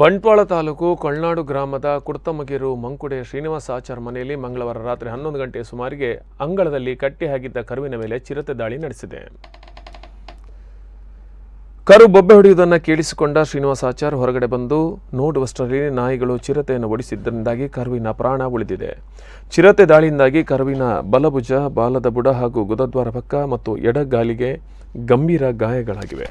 ಬಂಟ್ವಾಳ ತಾಲೂಕು ಕೊಳ್ನಾಡು ಗ್ರಾಮದ ಕುರ್ತಮಗಿರು ಮಂಕುಡೆ ಶ್ರೀನಿವಾಸ ಆಚಾರ್ ಮನೆಯಲ್ಲಿ ಮಂಗಳವಾರ ರಾತ್ರಿ ಹನ್ನೊಂದು ಗಂಟೆ ಸುಮಾರಿಗೆ ಅಂಗಳದಲ್ಲಿ ಕಟ್ಟಿ ಕರುವಿನ ಮೇಲೆ ಚಿರತೆ ದಾಳಿ ನಡೆಸಿದೆ ಕರು ಬೊಬ್ಬೆ ಹೊಡೆಯುವುದನ್ನು ಕೇಳಿಸಿಕೊಂಡ ಶ್ರೀನಿವಾಸ ಆಚಾರ್ ಹೊರಗಡೆ ಬಂದು ನೋಡುವಷ್ಟರಲ್ಲಿ ನಾಯಿಗಳು ಚಿರತೆಯನ್ನು ಓಡಿಸಿದ್ದರಿಂದಾಗಿ ಕರುವಿನ ಪ್ರಾಣ ಉಳಿದಿದೆ ಚಿರತೆ ದಾಳಿಯಿಂದಾಗಿ ಕರುವಿನ ಬಲಭುಜ ಬಾಲದ ಬುಡ ಹಾಗೂ ಗುದದ್ವಾರ ಪಕ್ಕ ಮತ್ತು ಎಡಗಾಲಿಗೆ ಗಂಭೀರ ಗಾಯಗಳಾಗಿವೆ